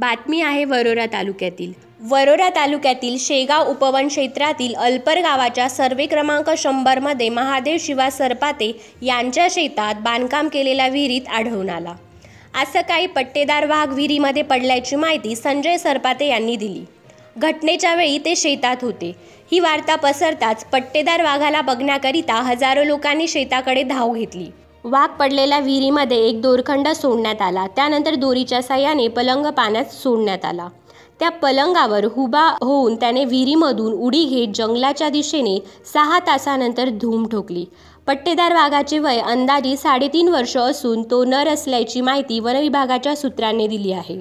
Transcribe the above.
बातमी आहे वरोरा तालुक्यातील वरोरा तालुक्यातील शेगाव उपवन क्षेत्रातील अल्पर गावाच्या सर्वे क्रमांक शंभरमध्ये महादेव शिवा सरपाते यांच्या शेतात बांधकाम केलेल्या विहिरीत आढळून आला असं काही पट्टेदार वाघ विहिरीमध्ये पडल्याची माहिती संजय सरपाते यांनी दिली घटनेच्या वेळी ते शेतात होते ही वार्ता पसरताच पट्टेदार वाघाला बघण्याकरिता हजारो लोकांनी शेताकडे धाव घेतली वाघ पडलेल्या विहिरीमध्ये एक दोरखंड सोडण्यात आला त्यानंतर दोरीच्या सहाय्याने पलंग पाण्यात सोडण्यात आला त्या पलंगावर हुबा होऊन त्याने विहिरीमधून उडी घेत जंगलाच्या दिशेने सहा तासानंतर धूम ठोकली पट्टेदार वाघाचे वय अंदाजे साडेतीन वर्ष असून तो नर असल्याची माहिती वनविभागाच्या सूत्रांनी दिली आहे